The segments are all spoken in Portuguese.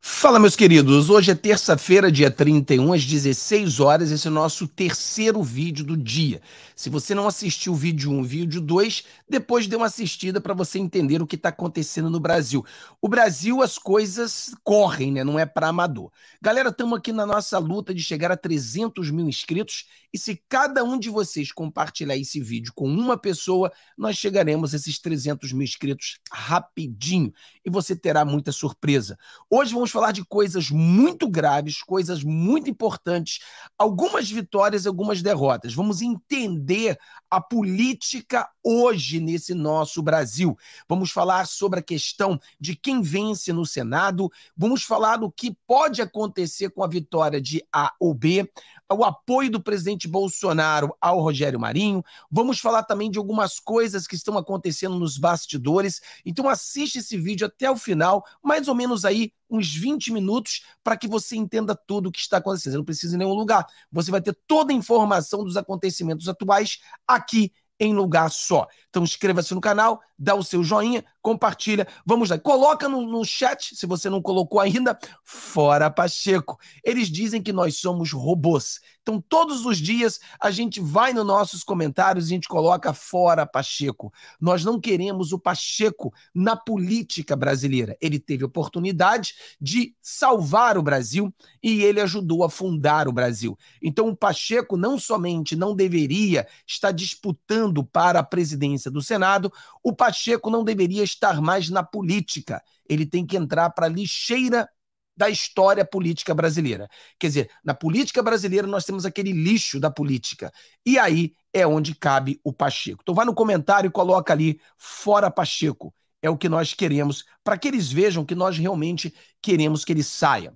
Fala, meus queridos. Hoje é terça-feira, dia 31, às 16 horas. Esse é o nosso terceiro vídeo do dia. Se você não assistiu o vídeo 1 um, vídeo 2, depois dê uma assistida para você entender o que está acontecendo no Brasil. O Brasil, as coisas correm, né? Não é para amador. Galera, estamos aqui na nossa luta de chegar a 300 mil inscritos. E se cada um de vocês compartilhar esse vídeo com uma pessoa, nós chegaremos a esses 300 mil inscritos rapidinho. E você terá muita surpresa. Hoje vamos falar de coisas muito graves, coisas muito importantes, algumas vitórias, algumas derrotas. Vamos entender a política hoje nesse nosso Brasil. Vamos falar sobre a questão de quem vence no Senado, vamos falar do que pode acontecer com a vitória de A ou B, o apoio do presidente Bolsonaro ao Rogério Marinho. Vamos falar também de algumas coisas que estão acontecendo nos bastidores. Então assiste esse vídeo até o final, mais ou menos aí uns 20 minutos, para que você entenda tudo o que está acontecendo. Você não precisa ir em nenhum lugar. Você vai ter toda a informação dos acontecimentos atuais aqui em lugar só. Então inscreva-se no canal, dá o seu joinha, compartilha. Vamos lá, coloca no, no chat, se você não colocou ainda, fora Pacheco. Eles dizem que nós somos robôs. Então, todos os dias, a gente vai nos nossos comentários e a gente coloca fora Pacheco. Nós não queremos o Pacheco na política brasileira. Ele teve oportunidade de salvar o Brasil e ele ajudou a fundar o Brasil. Então, o Pacheco não somente não deveria estar disputando para a presidência do Senado, o Pacheco Pacheco não deveria estar mais na política. Ele tem que entrar para a lixeira da história política brasileira. Quer dizer, na política brasileira nós temos aquele lixo da política. E aí é onde cabe o Pacheco. Então vai no comentário e coloca ali fora Pacheco. É o que nós queremos para que eles vejam que nós realmente queremos que ele saia.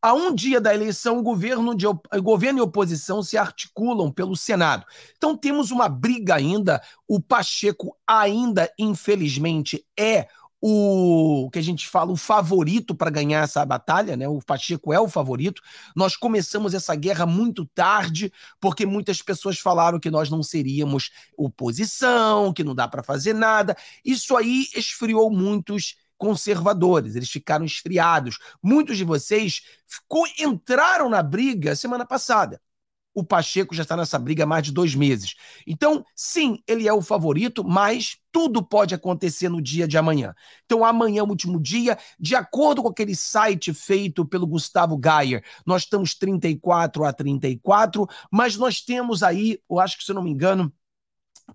A um dia da eleição, governo, de, governo e oposição se articulam pelo Senado. Então temos uma briga ainda. O Pacheco ainda, infelizmente, é o que a gente fala, o favorito para ganhar essa batalha, né? O Pacheco é o favorito. Nós começamos essa guerra muito tarde, porque muitas pessoas falaram que nós não seríamos oposição, que não dá para fazer nada. Isso aí esfriou muitos conservadores, eles ficaram esfriados. Muitos de vocês ficou, entraram na briga semana passada. O Pacheco já está nessa briga há mais de dois meses. Então, sim, ele é o favorito, mas tudo pode acontecer no dia de amanhã. Então, amanhã, é último dia, de acordo com aquele site feito pelo Gustavo Geyer, nós estamos 34 a 34, mas nós temos aí, eu acho que se eu não me engano,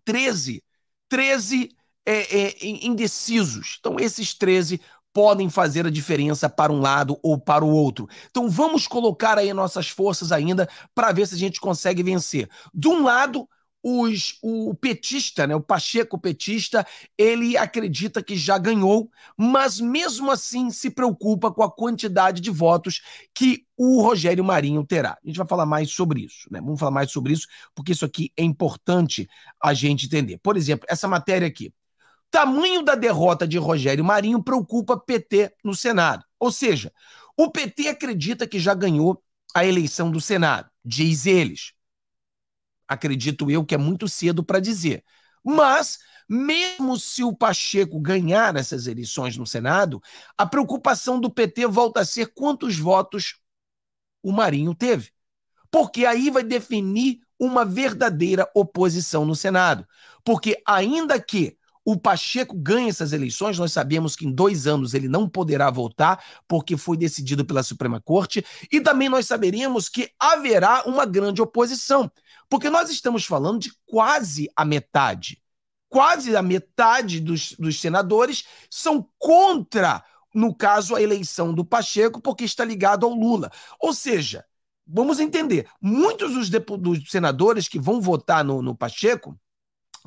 13, 13 é, é, indecisos. Então, esses 13 podem fazer a diferença para um lado ou para o outro. Então, vamos colocar aí nossas forças ainda para ver se a gente consegue vencer. De um lado, os, o petista, né, o Pacheco petista, ele acredita que já ganhou, mas mesmo assim se preocupa com a quantidade de votos que o Rogério Marinho terá. A gente vai falar mais sobre isso, né? Vamos falar mais sobre isso, porque isso aqui é importante a gente entender. Por exemplo, essa matéria aqui. Tamanho da derrota de Rogério Marinho preocupa PT no Senado. Ou seja, o PT acredita que já ganhou a eleição do Senado, diz eles. Acredito eu que é muito cedo para dizer. Mas, mesmo se o Pacheco ganhar essas eleições no Senado, a preocupação do PT volta a ser quantos votos o Marinho teve. Porque aí vai definir uma verdadeira oposição no Senado. Porque, ainda que o Pacheco ganha essas eleições, nós sabemos que em dois anos ele não poderá voltar, porque foi decidido pela Suprema Corte, e também nós saberemos que haverá uma grande oposição, porque nós estamos falando de quase a metade. Quase a metade dos, dos senadores são contra, no caso, a eleição do Pacheco, porque está ligado ao Lula. Ou seja, vamos entender, muitos dos, dos senadores que vão votar no, no Pacheco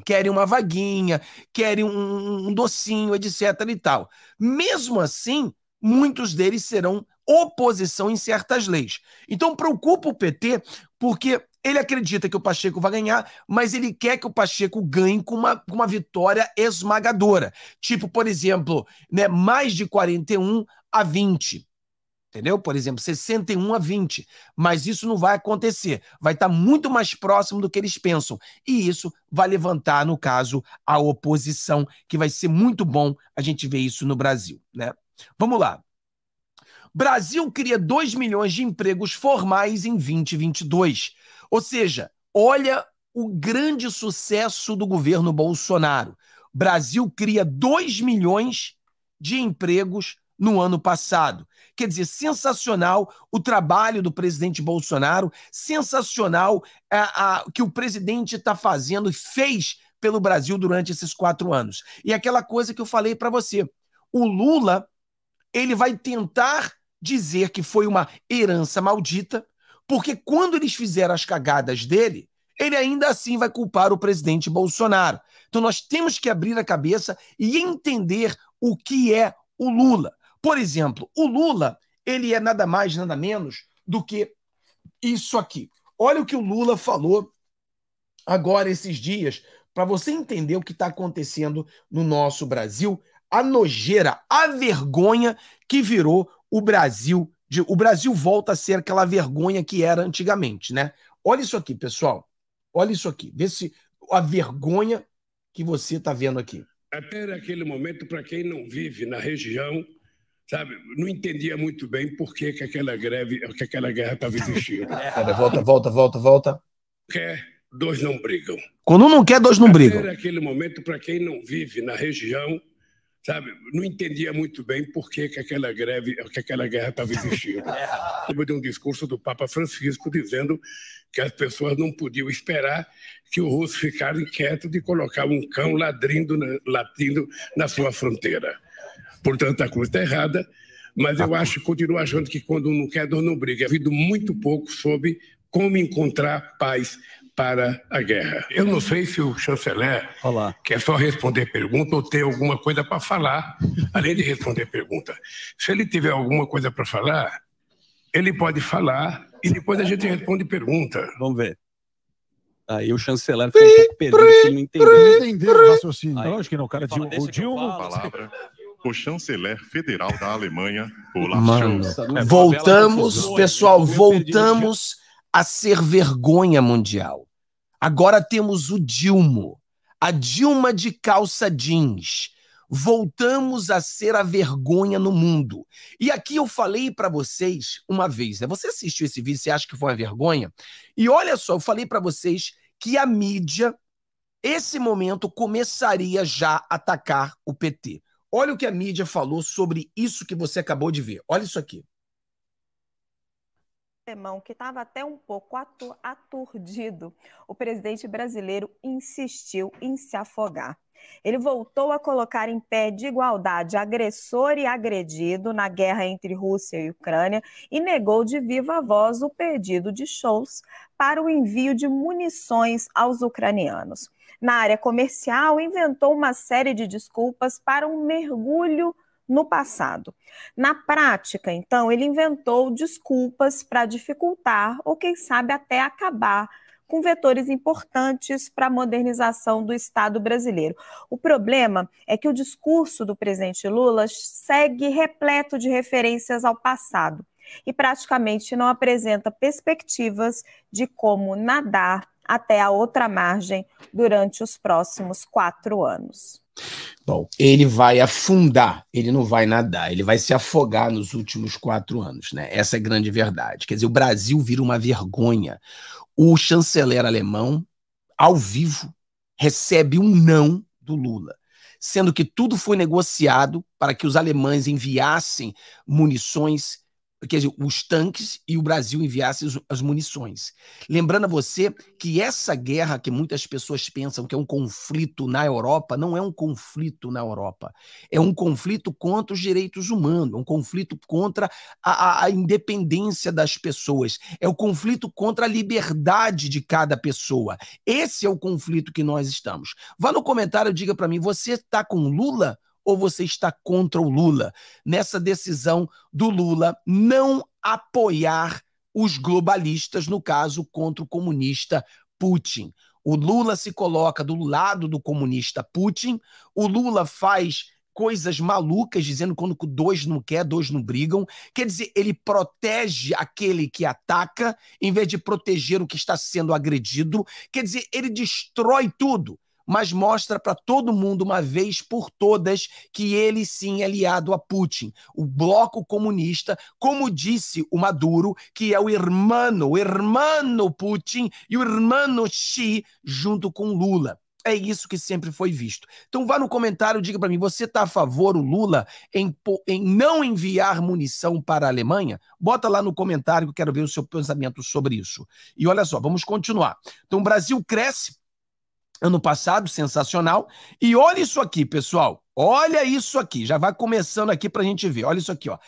querem uma vaguinha, querem um, um docinho, etc. e tal. Mesmo assim, muitos deles serão oposição em certas leis. Então preocupa o PT, porque ele acredita que o Pacheco vai ganhar, mas ele quer que o Pacheco ganhe com uma, com uma vitória esmagadora. Tipo, por exemplo, né, mais de 41 a 20. Entendeu? Por exemplo, 61 a 20. Mas isso não vai acontecer. Vai estar tá muito mais próximo do que eles pensam. E isso vai levantar, no caso, a oposição, que vai ser muito bom a gente ver isso no Brasil. Né? Vamos lá. Brasil cria 2 milhões de empregos formais em 2022. Ou seja, olha o grande sucesso do governo Bolsonaro. Brasil cria 2 milhões de empregos no ano passado. Quer dizer, sensacional o trabalho do presidente Bolsonaro, sensacional é, a, que o presidente está fazendo e fez pelo Brasil durante esses quatro anos. E aquela coisa que eu falei para você, o Lula ele vai tentar dizer que foi uma herança maldita, porque quando eles fizeram as cagadas dele, ele ainda assim vai culpar o presidente Bolsonaro. Então nós temos que abrir a cabeça e entender o que é o Lula. Por exemplo, o Lula, ele é nada mais, nada menos do que isso aqui. Olha o que o Lula falou agora esses dias, para você entender o que está acontecendo no nosso Brasil, a nojeira, a vergonha que virou o Brasil. De, o Brasil volta a ser aquela vergonha que era antigamente, né? Olha isso aqui, pessoal. Olha isso aqui. Vê se a vergonha que você está vendo aqui. Até aquele momento, para quem não vive na região, sabe, não entendia muito bem por que, que aquela greve, que aquela guerra estava existindo. Pera, é, volta, volta, volta, volta. Quer, dois não brigam. Quando um não quer, dois não brigam. Era aquele momento para quem não vive na região, sabe, não entendia muito bem por que, que aquela greve, que aquela guerra estava existindo. É. Lembro de um discurso do Papa Francisco dizendo que as pessoas não podiam esperar que o russo ficasse quieto de colocar um cão ladrindo, latindo na sua fronteira. Portanto, a coisa está errada, mas eu acho, continuo achando que quando não quer, dor não briga. Havido muito pouco sobre como encontrar paz para a guerra. Eu não sei se o chanceler Olá. quer só responder pergunta ou ter alguma coisa para falar, além de responder pergunta. Se ele tiver alguma coisa para falar, ele pode falar e depois a gente responde pergunta. Vamos ver. Aí o chanceler ficou um pouco perdido, não entendeu. Não entendeu o raciocínio. Lógico que não, cara. Dilma, o Dilma... Palavra o chanceler federal da Alemanha, Olaf Mano, Scholz. É, voltamos, é pessoal, voltamos a ser vergonha mundial. Agora temos o Dilma, a Dilma de calça jeans. Voltamos a ser a vergonha no mundo. E aqui eu falei para vocês uma vez, né? Você assistiu esse vídeo, você acha que foi uma vergonha? E olha só, eu falei para vocês que a mídia esse momento começaria já a atacar o PT. Olha o que a mídia falou sobre isso que você acabou de ver. Olha isso aqui. Alemão, que estava até um pouco aturdido, o presidente brasileiro insistiu em se afogar. Ele voltou a colocar em pé de igualdade agressor e agredido na guerra entre Rússia e Ucrânia e negou de viva voz o pedido de shows para o envio de munições aos ucranianos na área comercial inventou uma série de desculpas para um mergulho no passado. Na prática, então, ele inventou desculpas para dificultar ou, quem sabe, até acabar com vetores importantes para a modernização do Estado brasileiro. O problema é que o discurso do presidente Lula segue repleto de referências ao passado e praticamente não apresenta perspectivas de como nadar até a outra margem durante os próximos quatro anos. Bom, ele vai afundar, ele não vai nadar, ele vai se afogar nos últimos quatro anos, né? Essa é a grande verdade. Quer dizer, o Brasil vira uma vergonha. O chanceler alemão, ao vivo, recebe um não do Lula, sendo que tudo foi negociado para que os alemães enviassem munições quer dizer, os tanques e o Brasil enviasse as munições. Lembrando a você que essa guerra que muitas pessoas pensam que é um conflito na Europa, não é um conflito na Europa. É um conflito contra os direitos humanos, é um conflito contra a, a, independência das pessoas, é o um conflito contra a liberdade de cada pessoa. Esse é o conflito que nós estamos. Vá no comentário e diga para mim, você está com Lula ou você está contra o Lula? Nessa decisão do Lula não apoiar os globalistas, no caso, contra o comunista Putin. O Lula se coloca do lado do comunista Putin, o Lula faz coisas malucas, dizendo quando dois não quer, dois não brigam. Quer dizer, ele protege aquele que ataca, em vez de proteger o que está sendo agredido. Quer dizer, ele destrói tudo mas mostra para todo mundo, uma vez por todas, que ele sim é aliado a Putin, o bloco comunista, como disse o Maduro, que é o irmão, o irmão Putin e o irmão Xi, junto com Lula. É isso que sempre foi visto. Então vá no comentário, diga para mim, você está a favor o Lula em, em, não enviar munição para a Alemanha? Bota lá no comentário que eu quero ver o seu pensamento sobre isso. E olha só, vamos continuar. Então o Brasil cresce ano passado, sensacional. E olha isso aqui, pessoal. Olha isso aqui. Já vai começando aqui para a gente ver. Olha isso aqui, ó.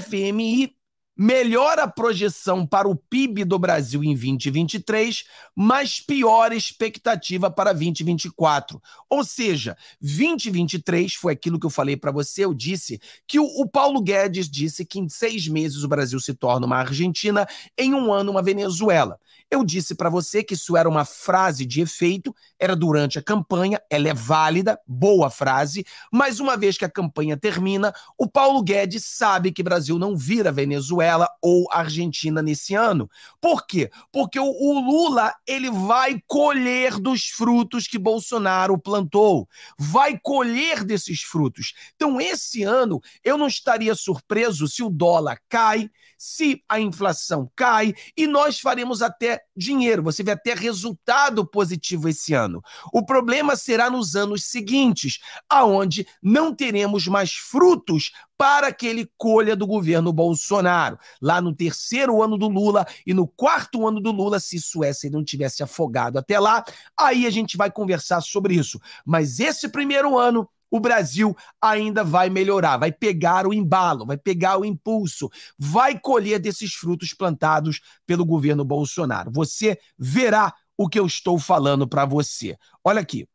FMI melhor a projeção para o PIB do Brasil em 2023, mas pior a expectativa para 2024. Ou seja, 2023 foi aquilo que eu falei para você, eu disse que o, o, Paulo Guedes disse que em seis meses o Brasil se torna uma Argentina, em um ano uma Venezuela. Eu disse para você que isso era uma frase de efeito, era durante a campanha, ela é válida, boa frase, mas uma vez que a campanha termina, o Paulo Guedes sabe que Brasil não vira Venezuela, Venezuela ou Argentina nesse ano. Por quê? Porque o, o Lula ele vai colher dos frutos que Bolsonaro plantou, vai colher desses frutos. Então esse ano eu não estaria surpreso se o dólar cai, se a inflação cai e nós faremos até dinheiro, você vê até resultado positivo esse ano. O problema será nos anos seguintes, aonde não teremos mais frutos para que ele colha do governo Bolsonaro. Lá no terceiro ano do Lula e no quarto ano do Lula, se Suécia não tivesse afogado até lá, aí a gente vai conversar sobre isso. Mas esse primeiro ano o Brasil ainda vai melhorar, vai pegar o embalo, vai pegar o impulso, vai colher desses frutos plantados pelo governo Bolsonaro. Você verá o que eu estou falando para você. Olha aqui.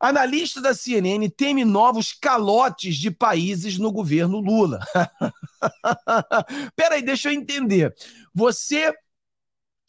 Analista da CNN teme novos calotes de países no governo Lula. Peraí, deixa eu entender. Você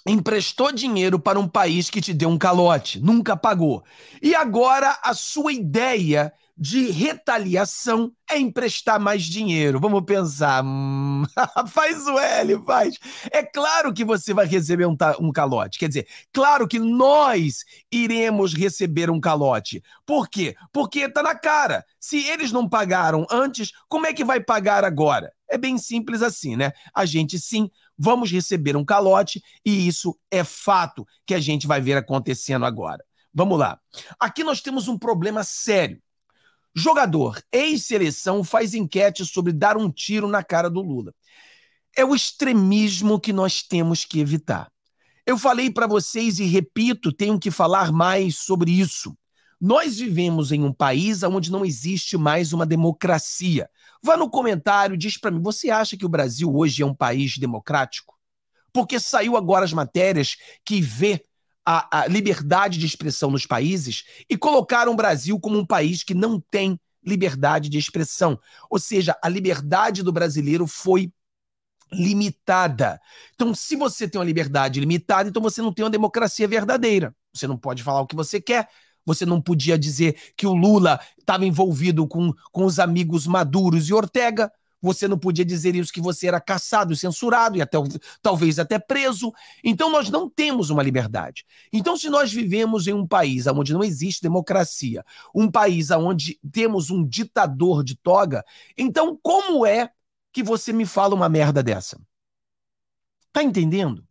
emprestou dinheiro para um país que te deu um calote, nunca pagou. E agora a sua ideia de retaliação é emprestar mais dinheiro. Vamos pensar. Hum, faz o L, faz. É claro que você vai receber um, um calote. Quer dizer, claro que nós iremos receber um calote. Por quê? Porque tá na cara. Se eles não pagaram antes, como é que vai pagar agora? É bem simples assim, né? A gente sim vamos receber um calote e isso é fato que a gente vai ver acontecendo agora. Vamos lá. Aqui nós temos um problema sério. Jogador ex-seleção faz enquete sobre dar um tiro na cara do Lula. É o extremismo que nós temos que evitar. Eu falei para vocês e repito, tenho que falar mais sobre isso. Nós vivemos em um país onde não existe mais uma democracia. Vá no comentário, diz para mim, você acha que o Brasil hoje é um país democrático? Porque saiu agora as matérias que vê a, a liberdade de expressão nos países e colocaram o Brasil como um país que não tem liberdade de expressão. Ou seja, a liberdade do brasileiro foi limitada. Então, se você tem uma liberdade limitada, então você não tem uma democracia verdadeira. Você não pode falar o que você quer. Você não podia dizer que o Lula estava envolvido com, com os amigos Maduros e Ortega você não podia dizer isso, que você era caçado, censurado e até, talvez até preso. Então nós não temos uma liberdade. Então, se nós vivemos em um país onde não existe democracia, um país onde temos um ditador de toga, então como é que você me fala uma merda dessa? Tá entendendo?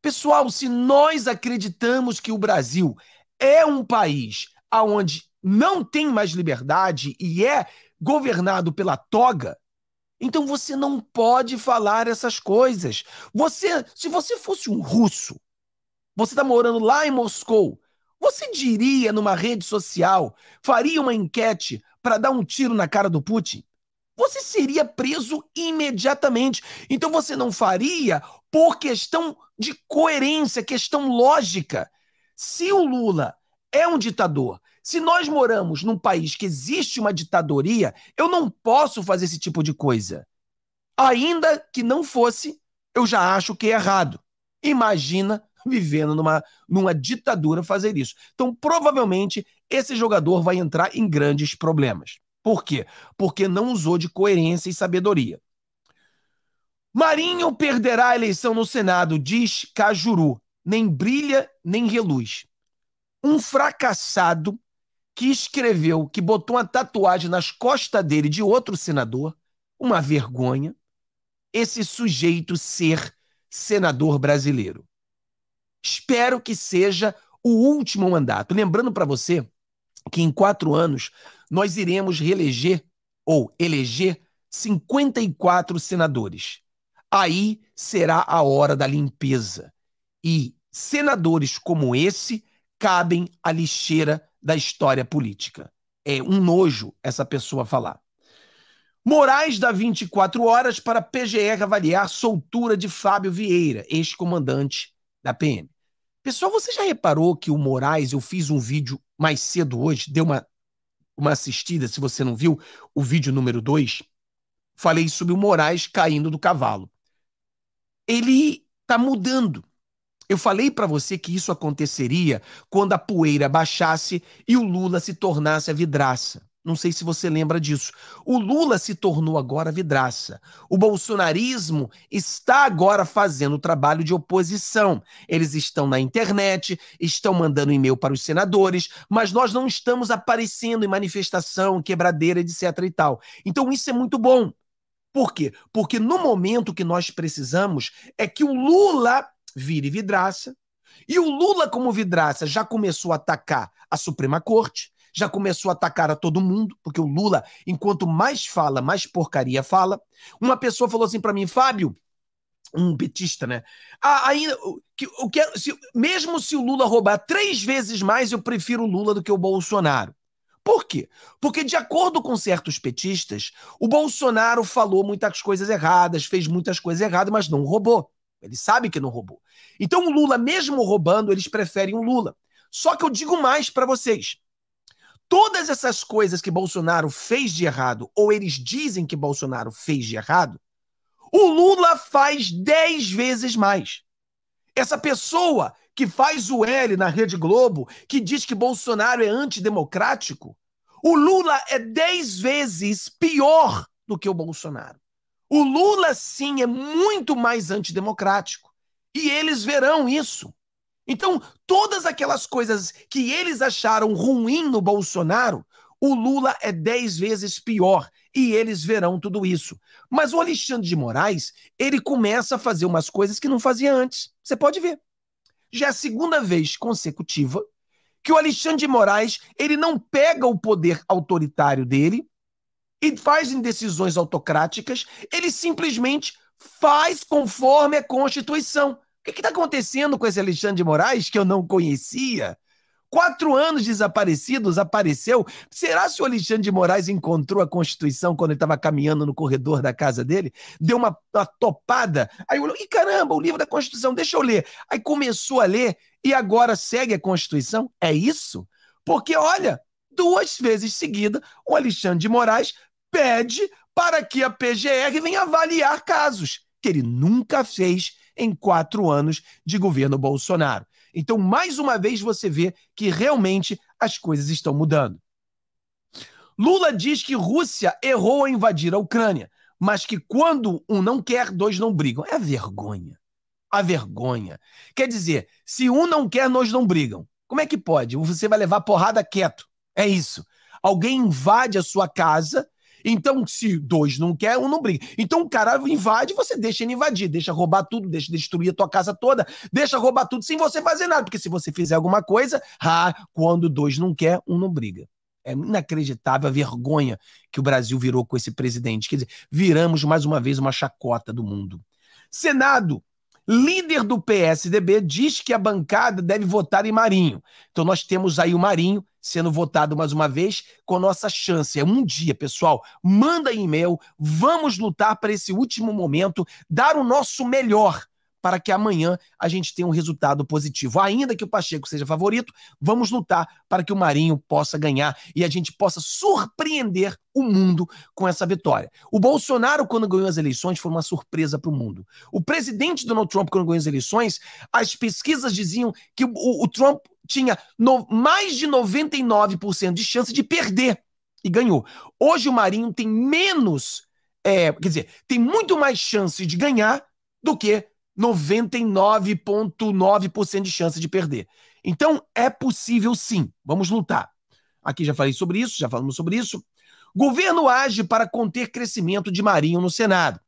Pessoal, se nós acreditamos que o Brasil é um país aonde não tem mais liberdade e é governado pela toga, então você não pode falar essas coisas. Você, se você fosse um russo, você está morando lá em Moscou, você diria numa rede social, faria uma enquete para dar um tiro na cara do Putin? Você seria preso imediatamente. Então você não faria por questão de coerência, questão lógica. Se o Lula é um ditador, se nós moramos num país que existe uma ditadoria, eu não posso fazer esse tipo de coisa. Ainda que não fosse, eu já acho que é errado. Imagina vivendo numa, numa ditadura fazer isso. Então, provavelmente, esse jogador vai entrar em grandes problemas. Por quê? Porque não usou de coerência e sabedoria. Marinho perderá a eleição no Senado, diz Cajuru. Nem brilha, nem reluz. Um fracassado que escreveu, que botou uma tatuagem nas costas dele de outro senador, uma vergonha, esse sujeito ser senador brasileiro. Espero que seja o último mandato. Lembrando para você que em quatro anos nós iremos reeleger ou eleger 54 senadores. Aí será a hora da limpeza. E senadores como esse cabem à lixeira da história política. É um nojo essa pessoa falar. Moraes dá 24 horas para PGR avaliar soltura de Fábio Vieira, ex-comandante da PM. Pessoal, você já reparou que o Moraes, eu fiz um vídeo mais cedo hoje, deu uma, uma assistida, se você não viu, o vídeo número 2. Falei sobre o Moraes caindo do cavalo. Ele está mudando. Eu falei para você que isso aconteceria quando a poeira baixasse e o Lula se tornasse a vidraça. Não sei se você lembra disso. O Lula se tornou agora vidraça. O bolsonarismo está agora fazendo o trabalho de oposição. Eles estão na internet, estão mandando e-mail para os senadores, mas nós não estamos aparecendo em manifestação, quebradeira, etc e tal. Então isso é muito bom. Por quê? Porque no momento que nós precisamos é que o Lula vire vidraça. E o Lula, como vidraça, já começou a atacar a Suprema Corte, já começou a atacar a todo mundo, porque o Lula, enquanto mais fala, mais porcaria fala. Uma pessoa falou assim para mim, Fábio, um petista, né? Ah, ainda, que, eu quero, é, se, mesmo se o Lula roubar três vezes mais, eu prefiro o Lula do que o Bolsonaro. Por quê? Porque, de acordo com certos petistas, o Bolsonaro falou muitas coisas erradas, fez muitas coisas erradas, mas não roubou. Ele sabe que não roubou. Então o Lula, mesmo roubando, eles preferem o Lula. Só que eu digo mais para vocês. Todas essas coisas que Bolsonaro fez de errado, ou eles dizem que Bolsonaro fez de errado, o Lula faz dez vezes mais. Essa pessoa que faz o L na Rede Globo, que diz que Bolsonaro é antidemocrático, o Lula é dez vezes pior do que o Bolsonaro. O Lula, sim, é muito mais antidemocrático. E eles verão isso. Então, todas aquelas coisas que eles acharam ruim no Bolsonaro, o Lula é dez vezes pior e eles verão tudo isso. Mas o Alexandre de Moraes, ele começa a fazer umas coisas que não fazia antes. Você pode ver. Já é a segunda vez consecutiva que o Alexandre de Moraes, ele não pega o poder autoritário dele e fazem decisões autocráticas, ele simplesmente faz conforme a Constituição. O que está acontecendo com esse Alexandre de Moraes que eu não conhecia? Quatro anos desaparecido, apareceu Será se o Alexandre de Moraes encontrou a Constituição quando ele estava caminhando no corredor da casa dele? Deu uma, uma topada. Aí eu e caramba, o livro da Constituição, deixa eu ler. Aí começou a ler e agora segue a Constituição? É isso? Porque, olha, duas vezes seguida, o Alexandre de Moraes pede para que a PGR venha avaliar casos que ele nunca fez em quatro anos de governo Bolsonaro. Então, mais uma vez, você vê que realmente as coisas estão mudando. Lula diz que Rússia errou a invadir a Ucrânia, mas que quando um não quer, dois não brigam. É a vergonha. A vergonha. Quer dizer, se um não quer, dois não brigam. Como é que pode? Você vai levar porrada quieto. É isso. Alguém invade a sua casa então, se dois não quer, um não briga. Então, o cara invade, você deixa ele invadir, deixa roubar tudo, deixa destruir a tua casa toda, deixa roubar tudo sem você fazer nada, porque se você fizer alguma coisa, ah, quando dois não quer, um não briga. É inacreditável a vergonha que o Brasil virou com esse presidente. Quer dizer, viramos mais uma vez uma chacota do mundo. Senado, líder do PSDB, diz que a bancada deve votar em Marinho. Então nós temos aí o Marinho sendo votado mais uma vez com nossa chance. É um dia, pessoal. Manda e-mail, vamos lutar para esse último momento, dar o nosso melhor para que amanhã a gente tenha um resultado positivo. Ainda que o Pacheco seja favorito, vamos lutar para que o Marinho possa ganhar e a gente possa surpreender o mundo com essa vitória. O Bolsonaro, quando ganhou as eleições, foi uma surpresa para o mundo. O presidente Donald Trump, quando ganhou as eleições, as pesquisas diziam que o, o Trump tinha no, mais de 99% de chance de perder e ganhou. Hoje o Marinho tem menos, é, quer dizer, tem muito mais chance de ganhar do que 99,9% de chance de perder. Então, é possível sim, vamos lutar. Aqui já falei sobre isso, já falamos sobre isso. Governo age para conter crescimento de Marinho no Senado.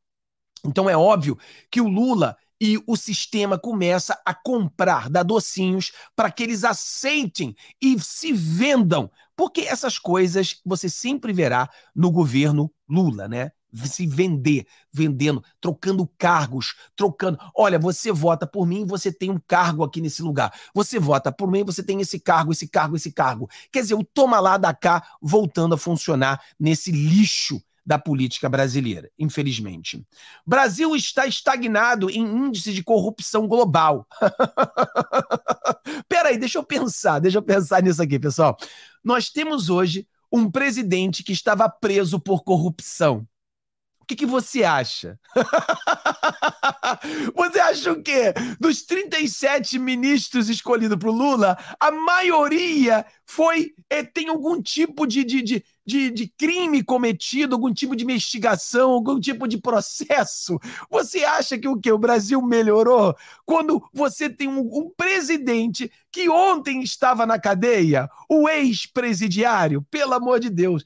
Então, é óbvio que o Lula e o sistema começa a comprar dar docinhos para que eles aceitem e se vendam, porque essas coisas você sempre verá no governo Lula, né? se vender, vendendo, trocando cargos, trocando. Olha, você vota por mim, você tem um cargo aqui nesse lugar. Você vota por mim, você tem esse cargo, esse cargo, esse cargo. Quer dizer, o toma lá da cá voltando a funcionar nesse lixo da política brasileira, infelizmente. Brasil está estagnado em índice de corrupção global. Peraí, deixa eu pensar, deixa eu pensar nisso aqui, pessoal. Nós temos hoje um presidente que estava preso por corrupção. O que, que você acha? você acha o quê? Dos 37 ministros escolhidos para o Lula, a maioria foi é, tem algum tipo de, de, de, de, de crime cometido, algum tipo de investigação, algum tipo de processo. Você acha que o que? O Brasil melhorou? Quando você tem um, um presidente que ontem estava na cadeia, o ex-presidiário, pelo amor de Deus,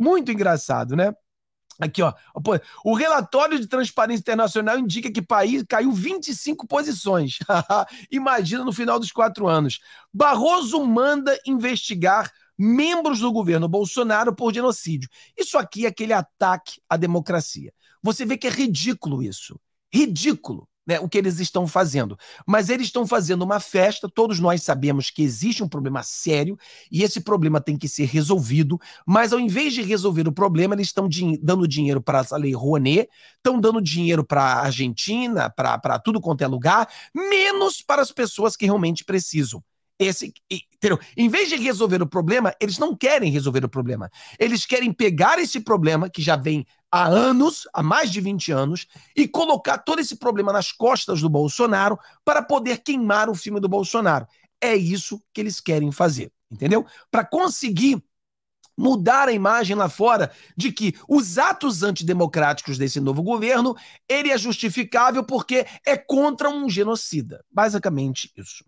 muito engraçado, né? Aqui, ó. O relatório de Transparência Internacional indica que o país caiu 25 posições. Imagina no final dos quatro anos. Barroso manda investigar membros do governo Bolsonaro por genocídio. Isso aqui é aquele ataque à democracia. Você vê que é ridículo isso. Ridículo né, o que eles estão fazendo. Mas eles estão fazendo uma festa, todos nós sabemos que existe um problema sério e esse problema tem que ser resolvido, mas ao invés de resolver o problema, eles estão din dando dinheiro para a Lei Rouanet, estão dando dinheiro para a Argentina, para tudo quanto é lugar, menos para as pessoas que realmente precisam esse, entendeu? Em vez de resolver o problema, eles não querem resolver o problema. Eles querem pegar esse problema que já vem há anos, há mais de 20 anos, e colocar todo esse problema nas costas do Bolsonaro para poder queimar o filme do Bolsonaro. É isso que eles querem fazer, entendeu? Para conseguir mudar a imagem lá fora de que os atos antidemocráticos desse novo governo, ele é justificável porque é contra um genocida. Basicamente isso.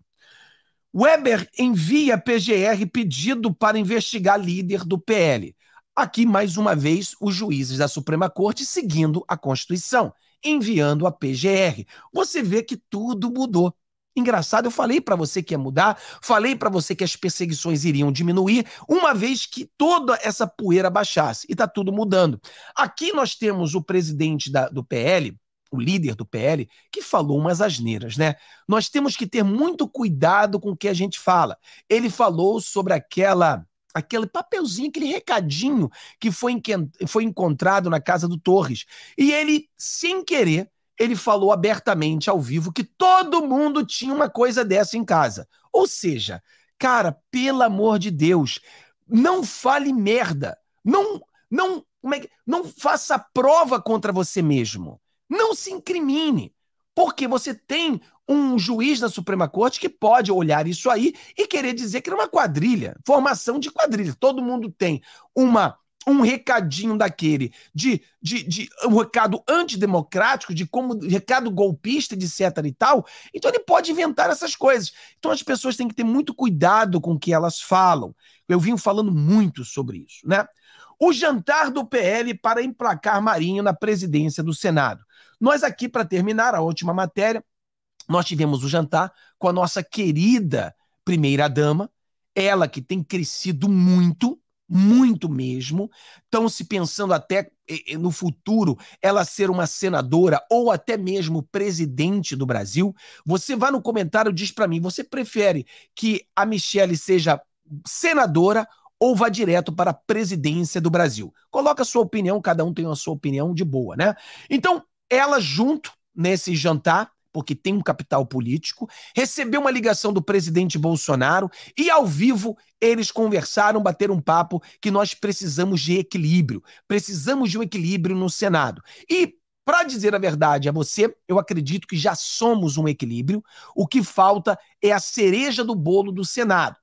Weber envia PGR pedido para investigar líder do PL. Aqui, mais uma vez, os juízes da Suprema Corte seguindo a Constituição, enviando a PGR. Você vê que tudo mudou. Engraçado, eu falei para você que ia mudar, falei para você que as perseguições iriam diminuir, uma vez que toda essa poeira baixasse. E está tudo mudando. Aqui nós temos o presidente da, do PL, o líder do PL, que falou umas asneiras, né? Nós temos que ter muito cuidado com o que a gente fala. Ele falou sobre aquela aquele papelzinho, aquele recadinho que foi, foi encontrado na casa do Torres. E ele, sem querer, ele falou abertamente ao vivo que todo mundo tinha uma coisa dessa em casa. Ou seja, cara, pelo amor de Deus, não fale merda. Não, não, é que, não faça prova contra você mesmo. Não se incrimine, porque você tem um juiz da Suprema Corte que pode olhar isso aí e querer dizer que era é uma quadrilha, formação de quadrilha. Todo mundo tem uma um recadinho daquele, de, de, de um recado antidemocrático, de como recado golpista, etc e tal, então ele pode inventar essas coisas. Então as pessoas têm que ter muito cuidado com o que elas falam. Eu vim falando muito sobre isso, né? O jantar do PL para emplacar Marinho na presidência do Senado. Nós aqui, para terminar a última matéria, nós tivemos o jantar com a nossa querida primeira-dama, ela que tem crescido muito, muito mesmo. Estão se pensando até no futuro ela ser uma senadora ou até mesmo presidente do Brasil. Você vá no comentário e diz para mim, você prefere que a Michelle seja senadora ou vá direto para a presidência do Brasil? Coloca a sua opinião, cada um tem a sua opinião de boa, né? Então, ela, junto nesse jantar, porque tem um capital político, recebeu uma ligação do presidente Bolsonaro e, ao vivo, eles conversaram, bateram um papo que nós precisamos de equilíbrio. Precisamos de um equilíbrio no Senado. E, para dizer a verdade a você, eu acredito que já somos um equilíbrio. O que falta é a cereja do bolo do Senado.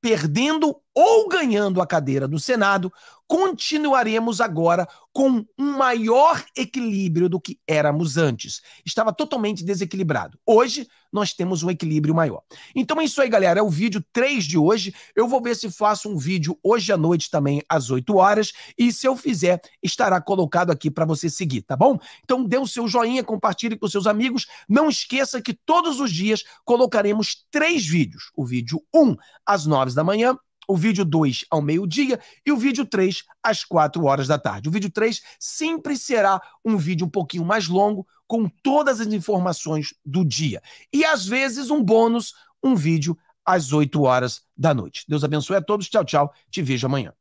Perdendo ou ganhando a cadeira do Senado, continuaremos agora com um maior equilíbrio do que éramos antes. Estava totalmente desequilibrado. Hoje, nós temos um equilíbrio maior. Então é isso aí, galera. É o vídeo 3 de hoje. Eu vou ver se faço um vídeo hoje à noite também, às 8 horas. E se eu fizer, estará colocado aqui para você seguir, tá bom? Então dê o seu joinha, compartilhe com seus amigos. Não esqueça que todos os dias colocaremos três vídeos. O vídeo 1 às 9 da manhã o vídeo 2 ao meio-dia e o vídeo 3 às 4 horas da tarde. O vídeo 3 sempre será um vídeo um pouquinho mais longo, com todas as informações do dia. E às vezes um bônus, um vídeo às 8 horas da noite. Deus abençoe a todos. Tchau, tchau. Te vejo amanhã.